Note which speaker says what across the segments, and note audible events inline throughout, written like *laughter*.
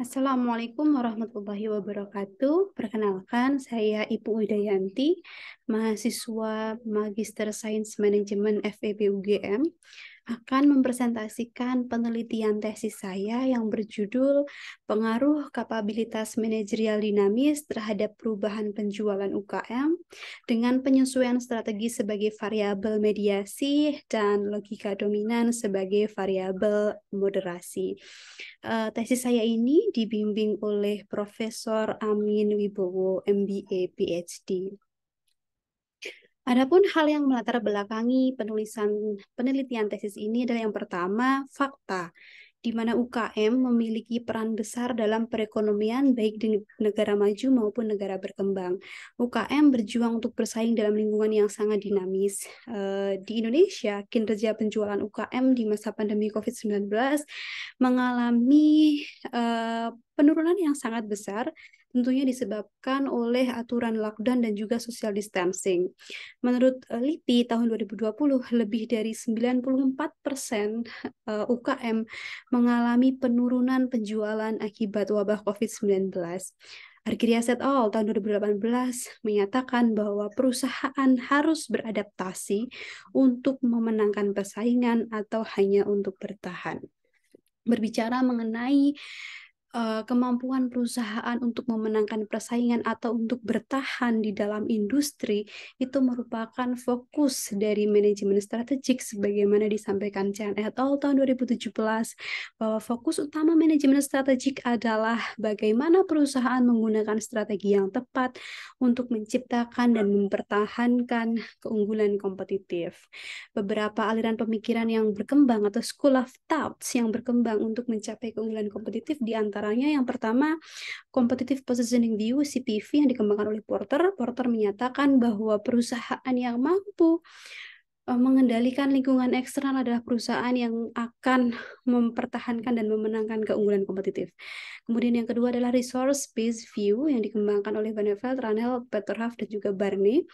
Speaker 1: Assalamualaikum warahmatullahi wabarakatuh. Perkenalkan, saya Ibu Widayanti, mahasiswa Magister Sains Manajemen FEB UGM akan mempresentasikan penelitian tesis saya yang berjudul Pengaruh Kapabilitas Manajerial Dinamis terhadap Perubahan Penjualan UKM dengan penyesuaian strategi sebagai variabel mediasi dan logika dominan sebagai variabel moderasi. Eh, tesis saya ini dibimbing oleh Profesor Amin Wibowo, MBA PhD. Adapun hal yang melatar belakangi penulisan penelitian tesis ini adalah yang pertama, fakta di mana UKM memiliki peran besar dalam perekonomian baik di negara maju maupun negara berkembang. UKM berjuang untuk bersaing dalam lingkungan yang sangat dinamis. Eh, di Indonesia, kinerja penjualan UKM di masa pandemi COVID-19 mengalami eh, penurunan yang sangat besar tentunya disebabkan oleh aturan lockdown dan juga social distancing. Menurut eh, LIPI tahun 2020 lebih dari 94% persen eh, UKM mengalami penurunan penjualan akibat wabah COVID-19. Argeria et All tahun 2018 menyatakan bahwa perusahaan harus beradaptasi untuk memenangkan persaingan atau hanya untuk bertahan. Berbicara mengenai Eh, kemampuan perusahaan untuk memenangkan persaingan atau untuk bertahan di dalam industri itu merupakan fokus dari manajemen strategik sebagaimana disampaikan Chan et al tahun 2017 bahwa fokus utama manajemen strategik adalah bagaimana perusahaan menggunakan strategi yang tepat untuk menciptakan dan mempertahankan keunggulan kompetitif. Beberapa aliran pemikiran yang berkembang atau school of thoughts yang berkembang untuk mencapai keunggulan kompetitif di antara diantaranya yang pertama competitive positioning view CPV yang dikembangkan oleh Porter. Porter menyatakan bahwa perusahaan yang mampu Eh, mengendalikan lingkungan eksternal adalah perusahaan yang akan mempertahankan dan memenangkan keunggulan kompetitif. Kemudian yang kedua adalah resource-based view yang dikembangkan oleh Benefeld, Ranel, Peterhoff, dan juga Barney.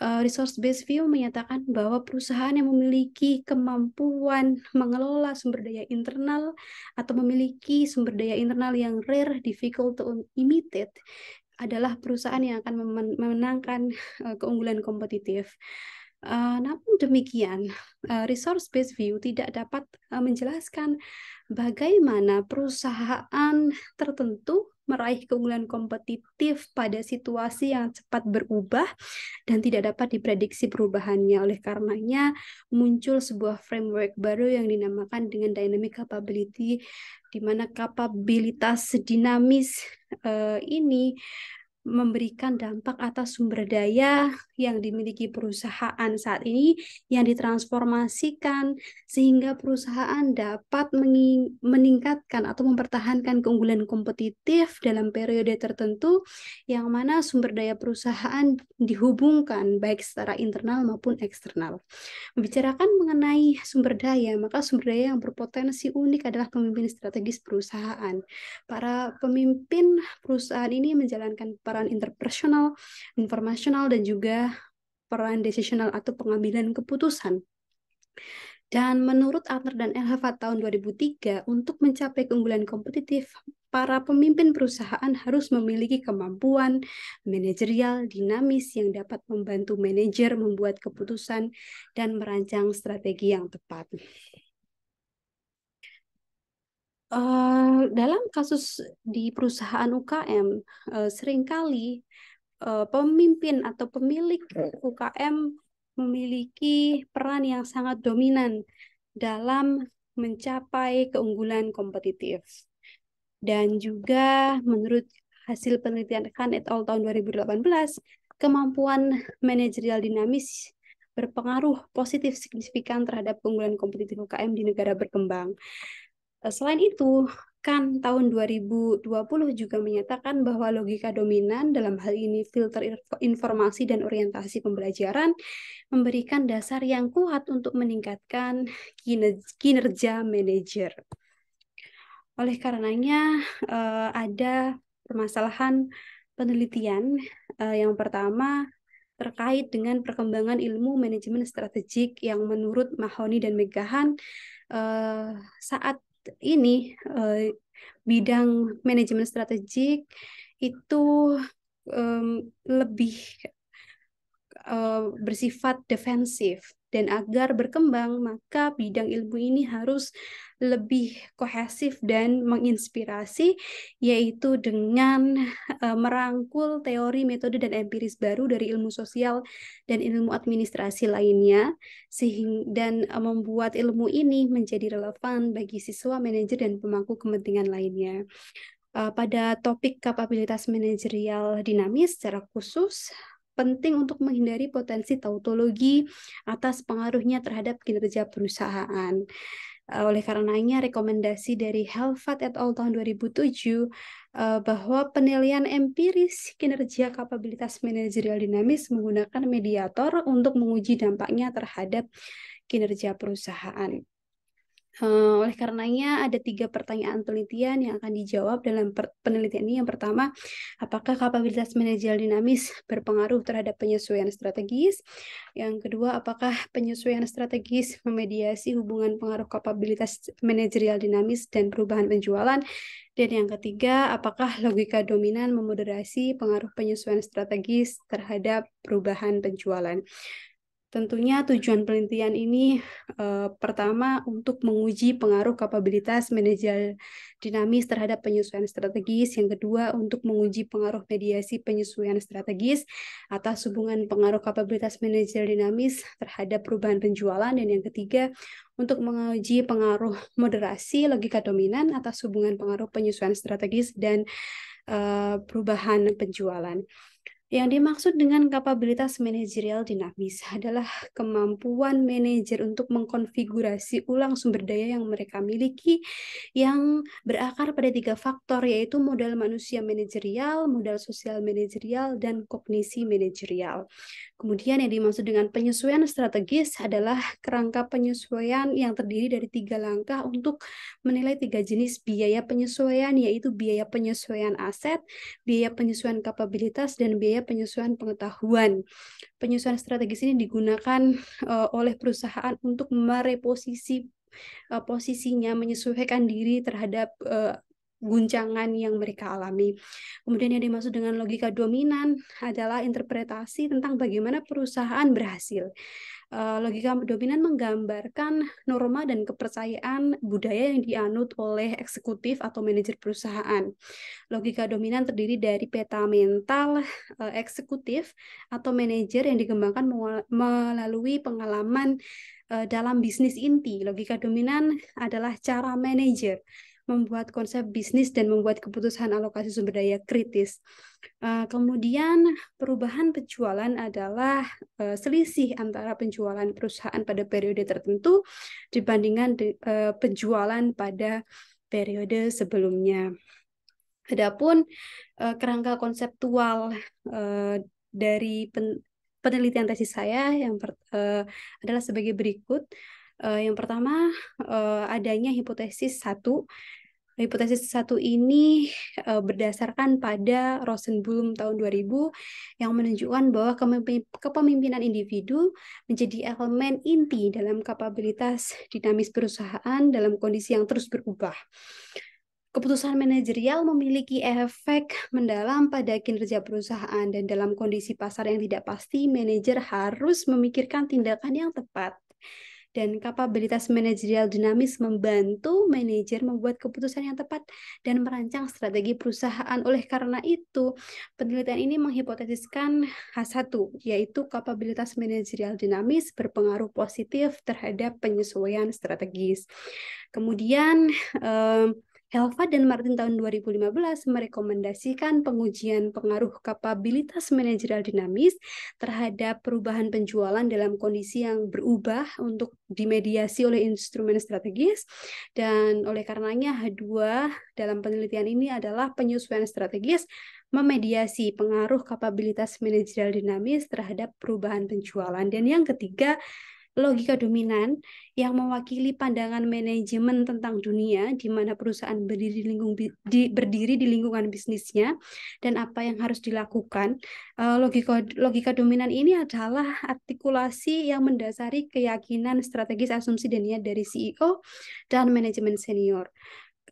Speaker 1: Eh, resource-based view menyatakan bahwa perusahaan yang memiliki kemampuan mengelola sumber daya internal atau memiliki sumber daya internal yang rare, difficult to imitate, adalah perusahaan yang akan memenangkan eh, keunggulan kompetitif. Uh, namun demikian, uh, eh, resource-based view tidak dapat uh, menjelaskan bagaimana perusahaan tertentu meraih keunggulan kompetitif pada situasi yang cepat berubah dan tidak dapat diprediksi perubahannya. Oleh karenanya, muncul sebuah framework baru yang dinamakan dengan dynamic capability, di mana kapabilitas dinamis uh, ini memberikan dampak atas sumber daya yang dimiliki perusahaan saat ini yang ditransformasikan sehingga perusahaan dapat meningkatkan atau mempertahankan keunggulan kompetitif dalam periode tertentu yang mana sumber daya perusahaan dihubungkan baik secara internal maupun eksternal. Membicarakan mengenai sumber daya, maka sumber daya yang berpotensi unik adalah pemimpin strategis perusahaan. Para pemimpin perusahaan ini menjalankan peran interpersonal, informasional, dan juga peran decisional atau pengambilan keputusan. Dan menurut Arthur dan Elhava tahun 2003, untuk mencapai keunggulan kompetitif, para pemimpin perusahaan harus memiliki kemampuan manajerial dinamis yang dapat membantu manajer membuat keputusan dan merancang strategi yang tepat. Eh, dalam kasus di perusahaan UKM, uh, eh, seringkali uh, pemimpin atau pemilik UKM memiliki peran yang sangat dominan dalam mencapai keunggulan kompetitif. Dan juga menurut hasil penelitian Khan et al. tahun 2018, kemampuan manajerial dinamis berpengaruh positif signifikan terhadap keunggulan kompetitif UKM di negara berkembang. Eh, selain itu, Kan tahun 2020 juga menyatakan bahwa logika dominan dalam hal ini filter informasi dan orientasi pembelajaran memberikan dasar yang kuat untuk meningkatkan kinerja manajer. Oleh karenanya eh, ada permasalahan penelitian eh, yang pertama terkait dengan perkembangan ilmu manajemen strategik yang menurut Mahoni dan Megahan saat ini uh, bidang manajemen strategik itu um, lebih uh, bersifat defensif dan agar berkembang maka bidang ilmu ini harus lebih kohesif dan menginspirasi yaitu dengan uh, merangkul teori, metode dan empiris baru dari ilmu sosial dan ilmu administrasi lainnya sehingga dan uh, membuat ilmu ini menjadi relevan bagi siswa, manajer dan pemangku kepentingan lainnya pada topik kapabilitas manajerial dinamis secara khusus penting untuk menghindari potensi tautologi atas pengaruhnya terhadap kinerja perusahaan. Eh, oleh karenanya, rekomendasi dari Helvat et al. tahun 2007 eh, bahwa penilaian empiris kinerja kapabilitas manajerial dinamis menggunakan mediator untuk menguji dampaknya terhadap kinerja perusahaan. Eh, oleh karenanya ada tiga pertanyaan penelitian yang akan dijawab dalam penelitian ini. Yang pertama, apakah kapabilitas manajerial dinamis berpengaruh terhadap penyesuaian strategis? Yang kedua, apakah penyesuaian strategis memediasi hubungan pengaruh kapabilitas manajerial dinamis dan perubahan penjualan? Dan yang ketiga, apakah logika dominan memoderasi pengaruh penyesuaian strategis terhadap perubahan penjualan? Tentunya tujuan penelitian ini eh, pertama untuk menguji pengaruh kapabilitas manajer dinamis terhadap penyesuaian strategis, yang kedua untuk menguji pengaruh mediasi penyesuaian strategis atas hubungan pengaruh kapabilitas manajer dinamis terhadap perubahan penjualan, dan yang ketiga untuk menguji pengaruh moderasi logika dominan atas hubungan pengaruh penyesuaian strategis dan eh, perubahan penjualan. Yang dimaksud dengan kapabilitas manajerial dinamis adalah kemampuan manajer untuk mengkonfigurasi ulang sumber daya yang mereka miliki yang berakar pada tiga faktor yaitu modal manusia manajerial, modal sosial manajerial, dan kognisi manajerial. Kemudian yang dimaksud dengan penyesuaian strategis adalah kerangka penyesuaian yang terdiri dari tiga langkah untuk menilai tiga jenis biaya penyesuaian, yaitu biaya penyesuaian aset, biaya penyesuaian kapabilitas, dan biaya penyesuaian pengetahuan. Penyesuaian strategis ini digunakan eh, oleh perusahaan untuk mereposisi eh, posisinya menyesuaikan diri terhadap uh, guncangan yang mereka alami. Kemudian yang dimaksud dengan logika dominan adalah interpretasi tentang bagaimana perusahaan berhasil. Eh, logika dominan menggambarkan norma dan kepercayaan budaya yang dianut oleh eksekutif atau manajer perusahaan. Logika dominan terdiri dari peta mental eh, eksekutif atau manajer yang dikembangkan melalui pengalaman eh, dalam bisnis inti. Logika dominan adalah cara manajer membuat konsep bisnis dan membuat keputusan alokasi sumber daya kritis. Eh, kemudian perubahan penjualan adalah eh, selisih antara penjualan perusahaan pada periode tertentu dibandingkan eh, penjualan pada periode sebelumnya. Adapun kerangka konseptual dari penelitian tesis saya yang adalah sebagai berikut. Uh, yang pertama uh, adanya hipotesis satu. Hipotesis satu ini uh, berdasarkan pada Rosenblum tahun 2000 yang menunjukkan bahwa kepemimpinan individu menjadi elemen inti dalam kapabilitas dinamis perusahaan dalam kondisi yang terus berubah. Keputusan manajerial memiliki efek mendalam pada kinerja perusahaan dan dalam kondisi pasar yang tidak pasti, manajer harus memikirkan tindakan yang tepat dan kapabilitas manajerial dinamis membantu manajer membuat keputusan yang tepat dan merancang strategi perusahaan. Oleh karena itu, penelitian ini menghipotesiskan H1, yaitu kapabilitas manajerial dinamis berpengaruh positif terhadap penyesuaian strategis. Kemudian, eh, Elva dan Martin tahun 2015 merekomendasikan pengujian pengaruh kapabilitas manajerial dinamis terhadap perubahan penjualan dalam kondisi yang berubah untuk dimediasi oleh instrumen strategis dan oleh karenanya H2 dalam penelitian ini adalah penyesuaian strategis memediasi pengaruh kapabilitas manajerial dinamis terhadap perubahan penjualan dan yang ketiga logika dominan yang mewakili pandangan manajemen tentang dunia di mana perusahaan berdiri di lingkung di, berdiri di lingkungan bisnisnya dan apa yang harus dilakukan. Eh, logika logika dominan ini adalah artikulasi yang mendasari keyakinan strategis asumsi dan niat dari CEO dan manajemen senior.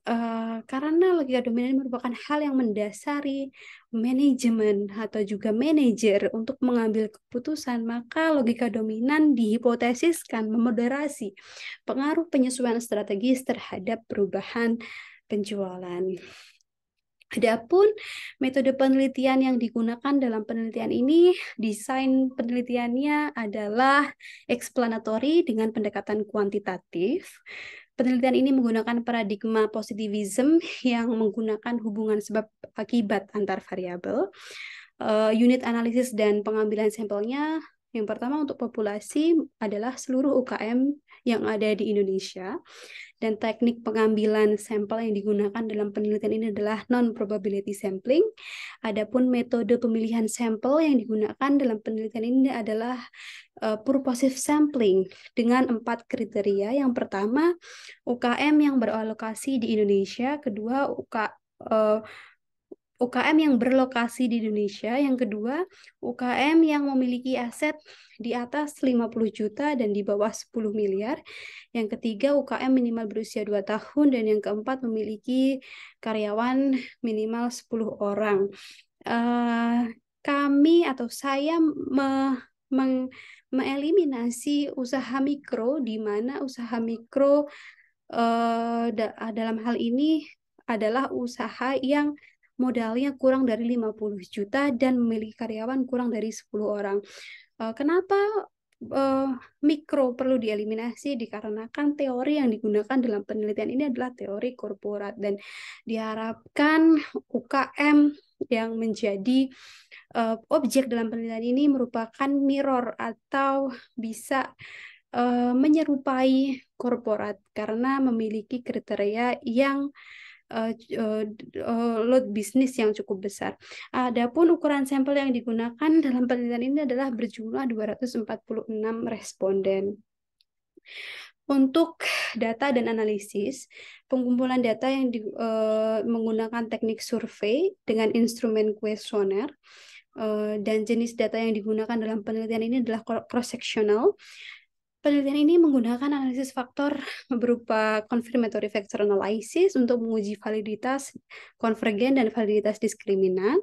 Speaker 1: Eh, karena logika dominan merupakan hal yang mendasari manajemen atau juga manajer untuk mengambil keputusan, maka logika dominan dihipotesiskan memoderasi pengaruh penyesuaian strategis terhadap perubahan penjualan. Adapun metode penelitian yang digunakan dalam penelitian ini, desain penelitiannya adalah explanatory dengan pendekatan kuantitatif. Penelitian ini menggunakan paradigma positivism *laughs* yang menggunakan hubungan sebab akibat antar variabel. Uh, unit analisis dan pengambilan sampelnya yang pertama untuk populasi adalah seluruh UKM yang ada di Indonesia dan teknik pengambilan sampel yang digunakan dalam penelitian ini adalah non-probability sampling. Adapun metode pemilihan sampel yang digunakan dalam penelitian ini adalah uh, purposive sampling dengan empat kriteria. Yang pertama, UKM yang beralokasi di Indonesia, kedua UK, uh, eh, UKM yang berlokasi di Indonesia, yang kedua UKM yang memiliki aset di atas 50 juta dan di bawah 10 miliar, yang ketiga UKM minimal berusia 2 tahun dan yang keempat memiliki karyawan minimal 10 orang. Uh, kami atau saya me meng mengeliminasi usaha mikro di mana usaha mikro uh, da dalam hal ini adalah usaha yang modalnya kurang dari 50 juta dan memiliki karyawan kurang dari 10 orang. Eh, kenapa eh, mikro perlu dieliminasi dikarenakan teori yang digunakan dalam penelitian ini adalah teori korporat dan diharapkan UKM yang menjadi eh, objek dalam penelitian ini merupakan mirror atau bisa menyerupai korporat karena memiliki kriteria yang uh, uh, uh, load bisnis yang cukup besar. Adapun ukuran sampel yang digunakan *laughs* dalam penelitian ini adalah berjumlah 246 responden. Untuk data dan analisis, pengumpulan data yang di, uh, menggunakan teknik survei dengan instrumen kuesioner uh, dan jenis data yang digunakan dalam penelitian ini adalah cross-sectional Penelitian ini menggunakan analisis faktor *laughs* berupa confirmatory factor analysis untuk menguji validitas konvergen dan validitas diskriminan.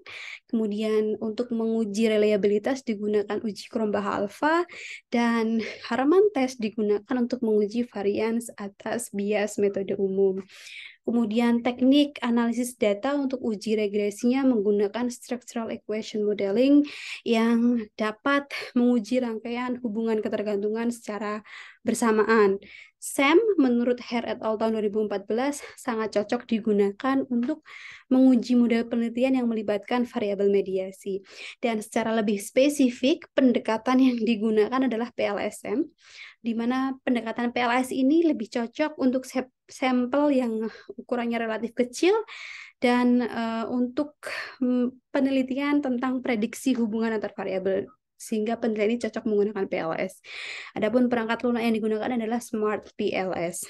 Speaker 1: Kemudian untuk menguji reliabilitas digunakan uji Kronbach alpha dan Harman test digunakan untuk menguji varians atas bias metode umum. Kemudian teknik analisis data untuk uji regresinya menggunakan structural equation modeling yang dapat menguji rangkaian hubungan ketergantungan secara bersamaan. SEM menurut Hair et al. tahun 2014 sangat cocok digunakan untuk menguji model penelitian yang melibatkan variabel mediasi. Dan secara lebih spesifik, pendekatan yang digunakan adalah PLSM, di mana pendekatan PLS ini lebih cocok untuk sampel yang ukurannya relatif kecil dan uh, untuk mm, penelitian tentang prediksi hubungan antar variabel sehingga penelitian ini cocok menggunakan PLS. Adapun perangkat lunak yang digunakan adalah Smart PLS.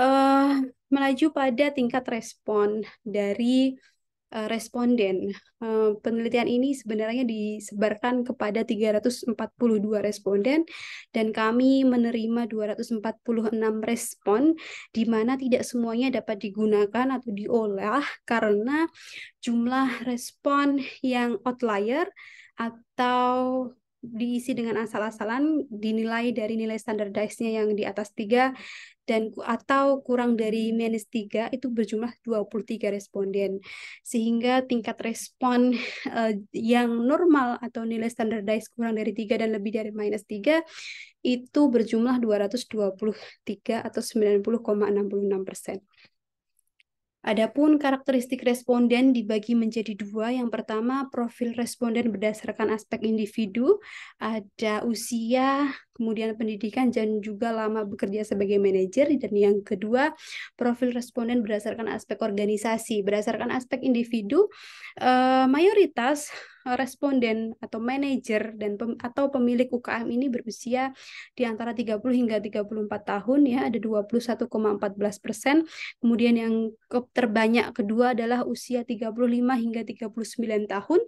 Speaker 1: Uh, eh, melaju pada tingkat respon dari uh, responden. Uh, penelitian ini sebenarnya disebarkan kepada 342 responden dan kami menerima 246 respon di mana tidak semuanya dapat digunakan atau diolah karena jumlah respon yang outlier atau diisi dengan asal-asalan dinilai dari nilai standardisnya yang di atas tiga dan atau kurang dari minus tiga itu berjumlah 23 responden. Sehingga tingkat respon uh, yang normal atau nilai standardis kurang dari tiga dan lebih dari minus tiga itu berjumlah 223 atau 90,66 persen. Adapun karakteristik responden dibagi menjadi dua. Yang pertama, profil responden berdasarkan aspek individu, ada usia, kemudian pendidikan dan juga lama bekerja sebagai manajer dan yang kedua profil responden berdasarkan aspek organisasi berdasarkan aspek individu eh, mayoritas responden atau manajer dan pem, atau pemilik UKM ini berusia di antara 30 hingga 34 tahun ya ada 21,14 persen kemudian yang terbanyak kedua adalah usia 35 hingga 39 tahun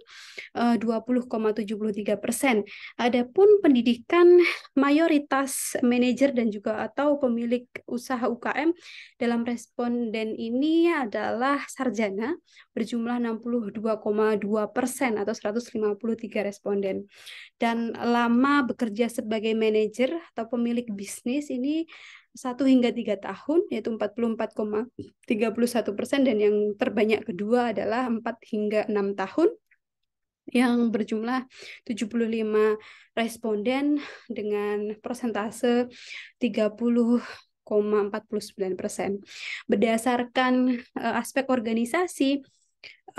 Speaker 1: 20,73 eh, persen adapun pendidikan mayoritas manajer dan juga atau pemilik usaha UKM dalam responden ini adalah sarjana berjumlah 62,2 persen atau 153 responden. Dan lama bekerja sebagai manajer atau pemilik bisnis ini satu hingga tiga tahun yaitu 44,31 persen dan yang terbanyak kedua adalah 4 hingga enam tahun yang berjumlah 75 responden dengan persentase 30 49 persen. Berdasarkan uh, aspek organisasi,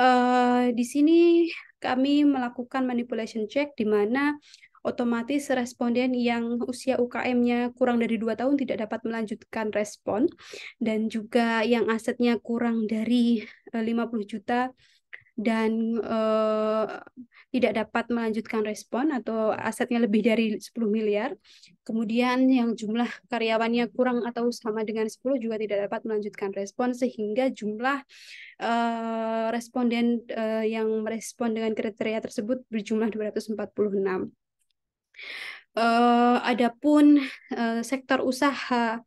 Speaker 1: uh, di sini kami melakukan manipulation check di mana otomatis responden yang usia UKM-nya kurang dari dua tahun tidak dapat melanjutkan respon dan juga yang asetnya kurang dari 50 eh, juta dan uh, tidak dapat melanjutkan respon atau asetnya lebih dari 10 miliar. Kemudian yang jumlah karyawannya kurang atau sama dengan 10 juga tidak dapat melanjutkan respon sehingga jumlah uh, responden uh, yang merespon dengan kriteria tersebut berjumlah 246. Uh, adapun uh, sektor usaha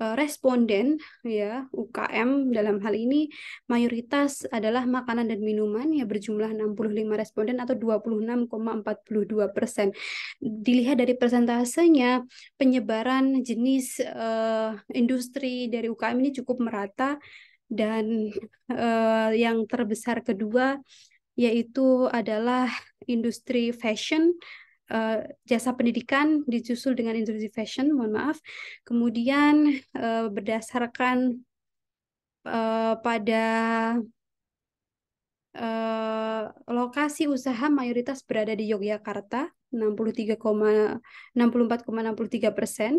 Speaker 1: Eh, responden ya UKM dalam hal ini mayoritas adalah makanan dan minuman ya berjumlah 65 responden atau 26,42 persen. Dilihat dari persentasenya penyebaran jenis uh, industri dari UKM ini cukup merata dan uh, yang terbesar kedua yaitu adalah industri fashion Eh, jasa pendidikan disusul dengan industri fashion, mohon maaf. Kemudian uh, berdasarkan uh, pada uh, lokasi usaha mayoritas berada di Yogyakarta, 63,64,63 64,63 persen.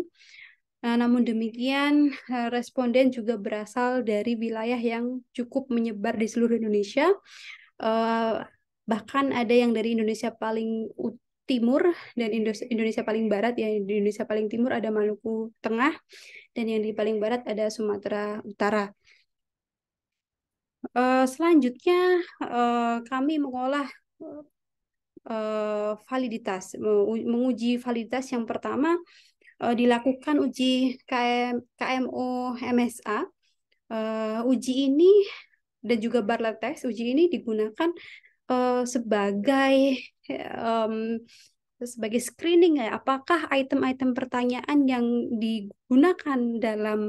Speaker 1: Nah, namun demikian, responden juga berasal dari wilayah yang cukup menyebar di seluruh Indonesia. Uh, bahkan ada yang dari Indonesia paling timur dan Indonesia paling barat ya di Indonesia paling timur ada Maluku Tengah dan yang di paling barat ada Sumatera Utara. Uh, selanjutnya uh, kami mengolah uh, validitas menguji validitas yang pertama uh, dilakukan uji KM, KMO MSA. Uh, uji ini dan juga barlet test uji ini digunakan Eh, sebagai um, sebagai screening ya apakah item-item pertanyaan yang di gunakan dalam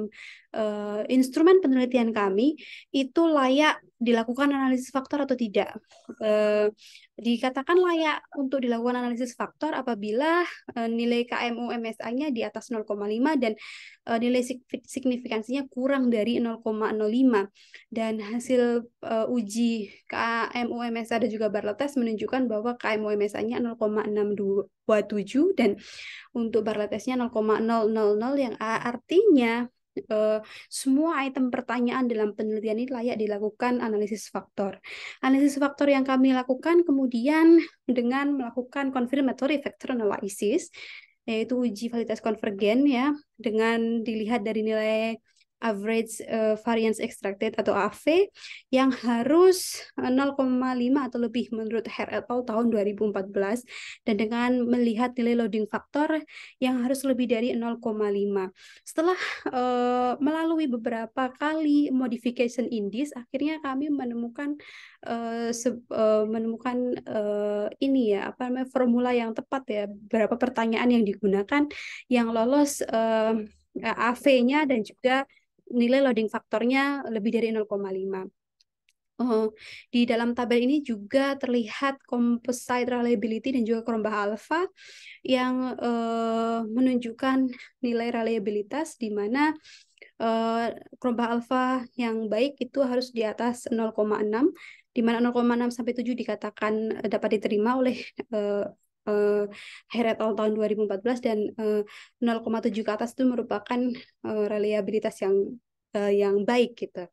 Speaker 1: uh, instrumen penelitian kami itu layak dilakukan analisis faktor atau tidak. Uh, dikatakan layak untuk dilakukan analisis faktor apabila uh, nilai KMU msa nya di atas 0,5 dan uh, nilai signifikansinya kurang dari 0,05 dan hasil uh, uji KMU MSA dan juga barlet test menunjukkan bahwa KMU msa nya 0,627 dan untuk barlet testnya 0,000 yang A artinya Uh, semua item pertanyaan dalam penelitian ini layak dilakukan analisis faktor. Analisis faktor yang kami lakukan kemudian dengan melakukan confirmatory factor analysis, yaitu uji validitas konvergen ya, dengan dilihat dari nilai average uh, variance extracted atau AV yang harus 0,5 eh, atau lebih menurut al tahun 2014 dan dengan melihat nilai loading faktor yang harus lebih dari 0,5. Setelah uh, melalui beberapa kali modification indis, akhirnya kami menemukan uh, uh, menemukan uh, ini ya apa namanya formula yang tepat ya berapa pertanyaan yang digunakan yang lolos uh, AV-nya dan juga nilai loading faktornya lebih dari 0,5. Uh, di dalam tabel ini juga terlihat composite reliability dan juga kerombah alfa yang uh, menunjukkan nilai reliabilitas di mana uh, eh, kerombah alfa yang baik itu harus di atas 0,6 di mana 0,6 sampai 7 dikatakan eh, dapat diterima oleh uh, uh, Heretol tahun 2014 dan eh, uh, 0,7 ke atas itu merupakan uh, reliabilitas yang eh, yang baik gitu.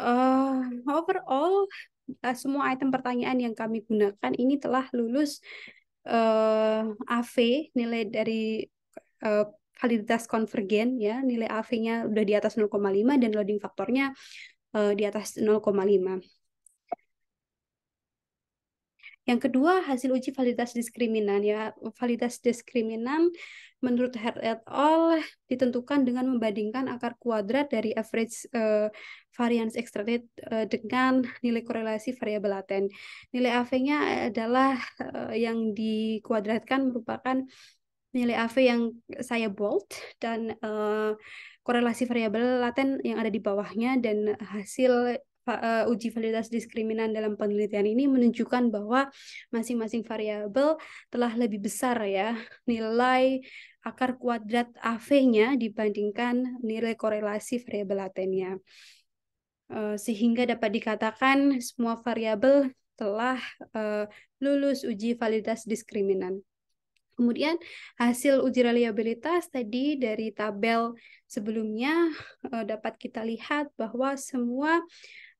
Speaker 1: Uh, overall uh, semua item pertanyaan yang kami gunakan ini telah lulus uh, AV nilai dari uh, validitas konvergen ya nilai AV-nya udah di atas 0,5 dan loading faktornya uh, di atas 0,5. Yang kedua, hasil uji validitas diskriminan. Ya, validitas diskriminan menurut Head et al. ditentukan dengan membandingkan akar kuadrat dari average uh, variance extracted uh, dengan nilai korelasi variabel laten. Nilai AV-nya adalah uh, yang dikuadratkan merupakan nilai AV yang saya bold dan uh, korelasi variabel laten yang ada di bawahnya dan hasil Eh, uji validitas diskriminan dalam penelitian ini menunjukkan bahwa masing-masing variabel telah lebih besar ya nilai akar kuadrat AV-nya dibandingkan nilai korelasi variabel latennya. Eh, sehingga dapat dikatakan semua variabel telah eh, lulus uji validitas diskriminan. Kemudian hasil uji reliabilitas tadi dari tabel sebelumnya dapat kita lihat bahwa semua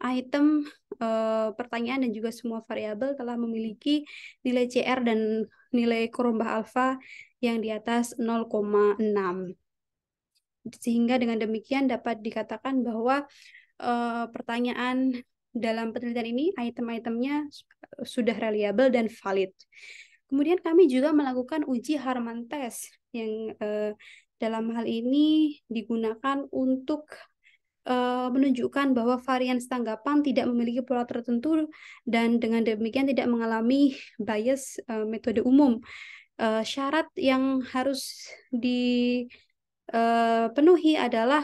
Speaker 1: item, uh, pertanyaan dan juga semua variabel telah memiliki nilai CR dan nilai korombah alfa yang di atas 0,6. Sehingga dengan demikian dapat dikatakan bahwa uh, pertanyaan dalam penelitian ini item-itemnya sudah reliable dan valid. Kemudian kami juga melakukan uji Harman test yang eh, dalam hal ini digunakan untuk Eh, menunjukkan bahwa varian tanggapan tidak memiliki pola tertentu dan dengan demikian tidak mengalami bias uh, metode umum. Uh, syarat yang harus dipenuhi adalah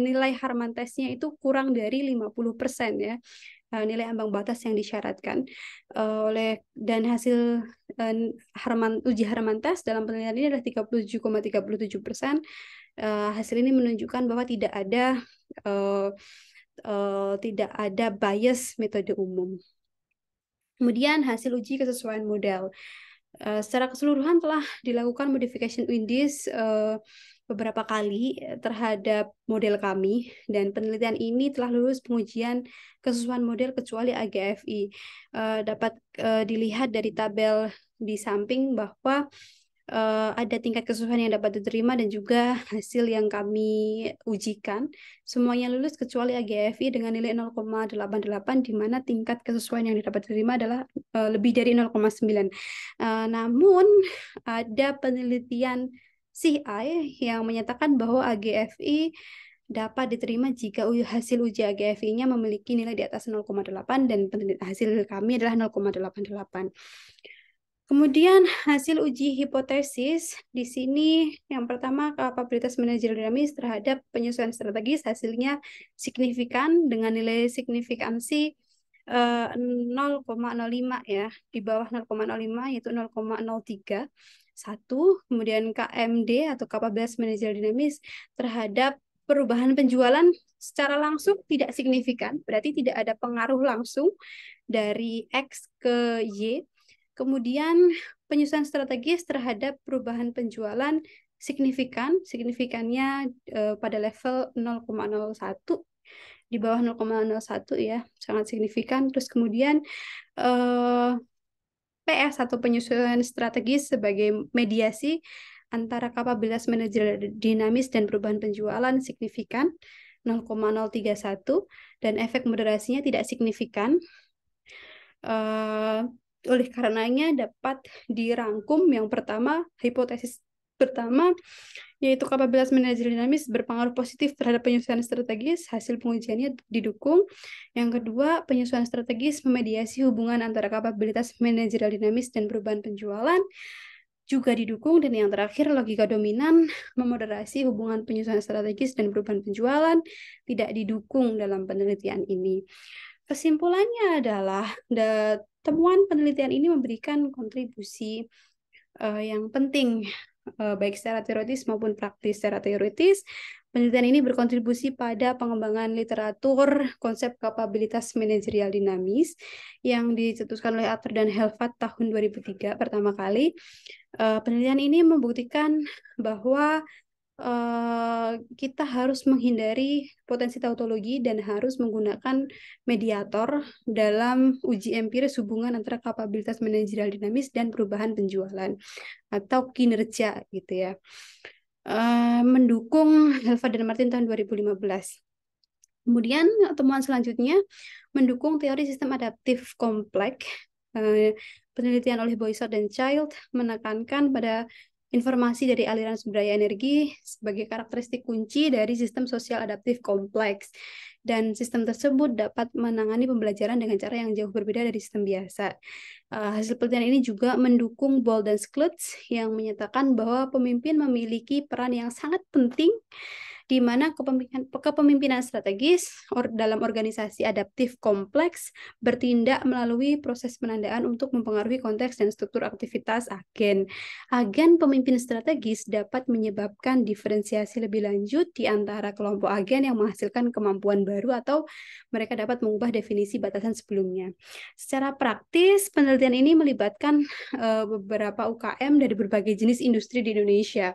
Speaker 1: nilai Harman tesnya itu kurang dari 50% ya nilai ambang batas yang disyaratkan uh, oleh dan hasil uh, Harman uji Harman tes dalam penelitian ini adalah 37,37 persen uh, hasil ini menunjukkan bahwa tidak ada uh, uh, tidak ada bias metode umum. Kemudian hasil uji kesesuaian model. Uh, secara keseluruhan telah dilakukan modification Windis uh, beberapa kali terhadap model kami dan penelitian ini telah lulus pengujian kesesuaian model kecuali AGFI. Uh, dapat uh, dilihat dari tabel di samping bahwa uh, ada tingkat kesusahan yang dapat diterima dan juga hasil yang kami ujikan. Semuanya lulus kecuali AGFI dengan nilai 0,88 di mana tingkat kesesuaian yang dapat diterima adalah uh, lebih dari 0,9. Uh, eh, namun ada penelitian CI yang menyatakan bahwa AGFI dapat diterima jika hasil uji AGFI-nya memiliki nilai di atas 0,8 dan hasil kami adalah 0,88. Kemudian hasil uji hipotesis di sini yang pertama kapabilitas manajer dinamis terhadap penyesuaian strategis hasilnya signifikan dengan nilai signifikansi 0,05 eh, ya di bawah 0,05 yaitu 0,03 satu kemudian KMD atau kapabilitas manajer dinamis terhadap perubahan penjualan secara langsung tidak signifikan berarti tidak ada pengaruh langsung dari X ke Y Kemudian penyusunan strategis terhadap perubahan penjualan signifikan, signifikannya eh, pada level 0,01 di bawah 0,01 ya, sangat signifikan. Terus kemudian eh, PS atau penyusunan strategis sebagai mediasi antara kapabilitas manajer dinamis dan perubahan penjualan signifikan 0,031 dan efek moderasinya tidak signifikan. Uh, oleh karenanya dapat dirangkum yang pertama, hipotesis pertama yaitu kapabilitas manajer dinamis berpengaruh positif terhadap penyusunan strategis, hasil pengujiannya didukung. Yang kedua, penyusunan strategis memediasi hubungan antara kapabilitas manajerial dinamis dan perubahan penjualan juga didukung dan yang terakhir logika dominan memoderasi hubungan penyusunan strategis dan perubahan penjualan tidak didukung dalam penelitian ini. Kesimpulannya adalah the, temuan penelitian ini memberikan kontribusi uh, yang penting uh, baik secara teoritis maupun praktis. Secara teoritis, penelitian ini berkontribusi pada pengembangan literatur konsep kapabilitas manajerial dinamis yang dicetuskan oleh Arthur dan Helvat tahun 2003 pertama kali. Uh, penelitian ini membuktikan bahwa Eh, kita harus menghindari potensi tautologi dan harus menggunakan mediator dalam uji empiris hubungan antara kapabilitas manajerial dinamis dan perubahan penjualan atau kinerja gitu ya. Uh, mendukung Helva dan Martin tahun 2015. Kemudian temuan selanjutnya mendukung teori sistem adaptif kompleks. Uh, eh, penelitian oleh Boyser dan Child menekankan pada Informasi dari aliran sumber daya energi sebagai karakteristik kunci dari sistem sosial adaptif kompleks. Dan sistem tersebut dapat menangani pembelajaran dengan cara yang jauh berbeda dari sistem biasa. Uh, hasil penelitian ini juga mendukung Bold dan Sklutz yang menyatakan bahwa pemimpin memiliki peran yang sangat penting di mana kepemimpinan, strategis dalam organisasi adaptif kompleks bertindak melalui proses penandaan untuk mempengaruhi konteks dan struktur aktivitas agen. Agen pemimpin strategis dapat menyebabkan diferensiasi lebih lanjut di antara kelompok agen yang menghasilkan kemampuan baru atau mereka dapat mengubah definisi batasan sebelumnya. Secara praktis, penelitian ini melibatkan eh, beberapa UKM dari berbagai jenis industri di Indonesia.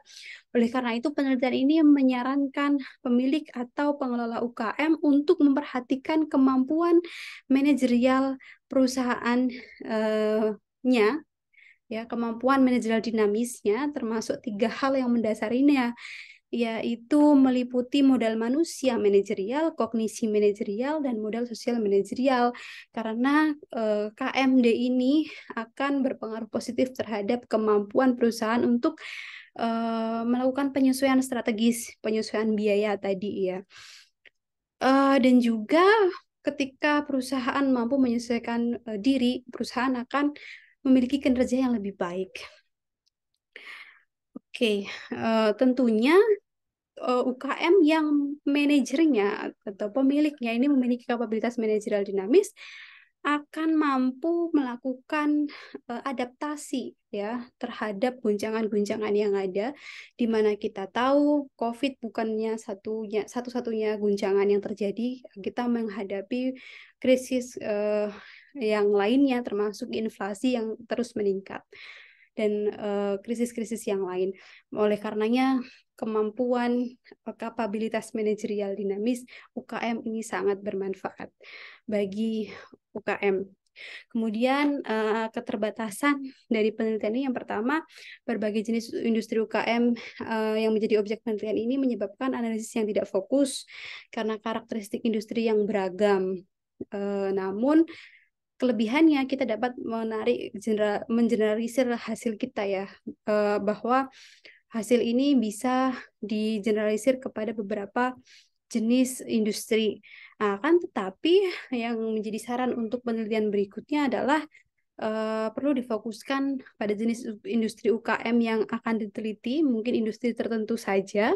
Speaker 1: Oleh karena itu, penelitian ini menyarankan pemilik atau pengelola UKM untuk memperhatikan kemampuan manajerial perusahaannya eh, ya kemampuan manajerial dinamisnya termasuk tiga hal yang mendasarinya yaitu meliputi modal manusia manajerial, kognisi manajerial, dan modal sosial manajerial. Karena eh, KMD ini akan berpengaruh positif terhadap kemampuan perusahaan untuk uh, melakukan penyesuaian strategis, penyesuaian biaya tadi ya. Uh, dan juga ketika perusahaan mampu menyesuaikan uh, diri, perusahaan akan memiliki kinerja yang lebih baik. Oke, okay. uh, tentunya uh, UKM yang manajernya atau pemiliknya ini memiliki kapabilitas manajerial dinamis akan mampu melakukan eh, adaptasi ya terhadap guncangan-guncangan yang ada di mana kita tahu COVID bukannya satunya satu-satunya guncangan yang terjadi kita menghadapi krisis uh, yang lainnya termasuk inflasi yang terus meningkat dan eh, krisis-krisis uh, yang lain. Oleh karenanya, kemampuan kapabilitas manajerial dinamis UKM ini sangat bermanfaat bagi UKM. Kemudian eh, keterbatasan dari penelitian ini yang pertama berbagai jenis industri UKM eh, yang menjadi objek penelitian ini menyebabkan analisis yang tidak fokus karena karakteristik industri yang beragam. Uh, namun kelebihannya kita dapat menarik mengeneralisir hasil kita ya bahwa hasil ini bisa digeneralisir kepada beberapa jenis industri. Nah, kan tetapi yang menjadi saran untuk penelitian berikutnya adalah uh, perlu difokuskan pada jenis industri UKM yang akan diteliti, mungkin industri tertentu saja.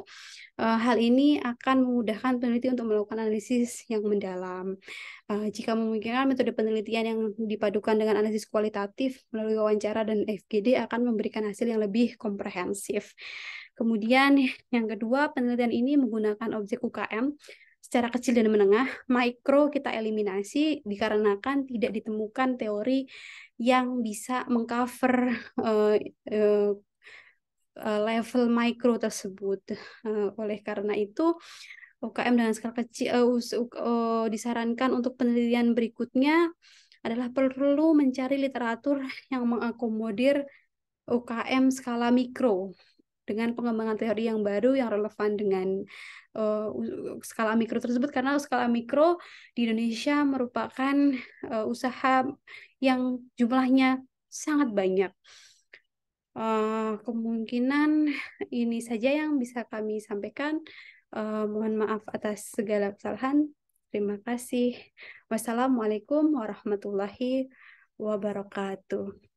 Speaker 1: Uh, hal ini akan memudahkan peneliti untuk melakukan analisis yang mendalam. Uh, jika memungkinkan, metode penelitian yang dipadukan dengan analisis kualitatif melalui wawancara dan FGD akan memberikan hasil yang lebih komprehensif. Kemudian yang kedua, penelitian ini menggunakan objek UKM secara kecil dan menengah, mikro kita eliminasi dikarenakan tidak ditemukan teori yang bisa mengcover uh, uh, level mikro tersebut. Uh, oleh karena itu, UKM dengan skala kecil uh, uh, disarankan untuk penelitian berikutnya adalah perlu mencari literatur yang mengakomodir UKM skala mikro dengan pengembangan teori yang baru yang relevan dengan uh, skala mikro tersebut karena skala mikro di Indonesia merupakan uh, usaha yang jumlahnya sangat banyak. Uh, kemungkinan ini saja yang bisa kami sampaikan. Uh, mohon maaf atas segala kesalahan. Terima kasih. Wassalamualaikum warahmatullahi wabarakatuh.